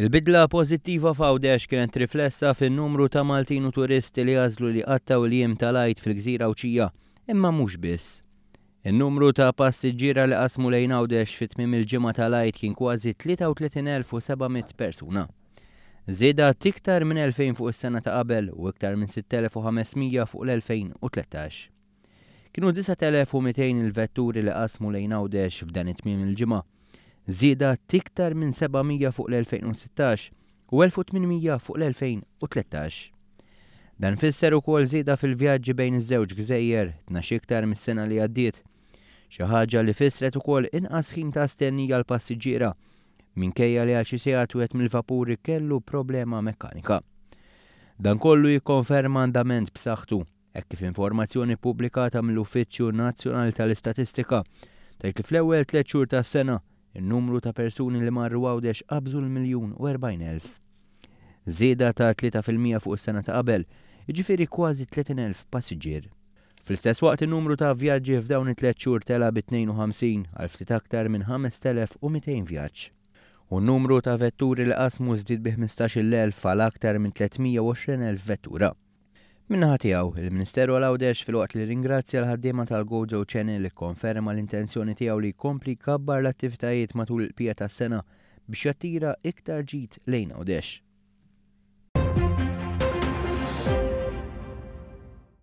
Il-bidla pozittiva f'Għawdex kienet riflessa fin-numru ta' Maltin u turisti li għażlu li qattaw li jim tal-għajt fil-gżira uċija, imma mhux biss. Il-numru ta' passiġġiera li qasmu lejn għawdex fit tmim il-ġimgħa tal-għajt kien kważi 33,700 persuna. Zieda tiktar minn 2000 fuq is-sena ta' qabel u iktar minn 6500 fuq l-2013. Kienu 9200 il-vetturi li qasmu lejn għawdex f'dan it tmiem il-ġimgħa zida tiktar minn 700 fuq l-2016 u 1800 fuq l-2013. Dan fisser ukoll zida fil-vjaġġi bejn iż-żewġ gżejjer tnax iktar mis-sena li għaddiet. Xi ħaġa li fissret ukoll inqas ħin ta' stennija l passiġġiera minkejja li għal xi sigħat wieħed mill-vapuri kellu problema mekkanika. Dan kollu jikkonferma andament b'saħħtu hekk kif informazzjoni pubblikata mill-Uffiċċju Nazzjonali tal-Istatistika tajt li fl-ewwel tliet xhur tas-sena Il-numru ta' persuni li marru għawdex qabżu l-miljun u 40.000. Zeda ta' 3% fuq is-sena ta' qabel, iġifiri kważi 30.000 passiġġier. Fl-istess waqt in-numru ta' vjaġġi f'dawn it-tliet xhur tela bi 52 għal ftit aktar minn 5200 vjaġġ. U n-numru ta' vetturi li qasmu żdied bi 15,000 għal aktar minn 320,000 vettura. Minnaħa tiegħu, il-Ministeru għal għawdex fil-waqt li ringrazzja l-ħaddiema tal gozo Channel li konferma l-intenzjoni tiegħu li jkompli kabbar l-attivitajiet matul il-pija tas-sena biex jattira iktar ġid lejn għawdex.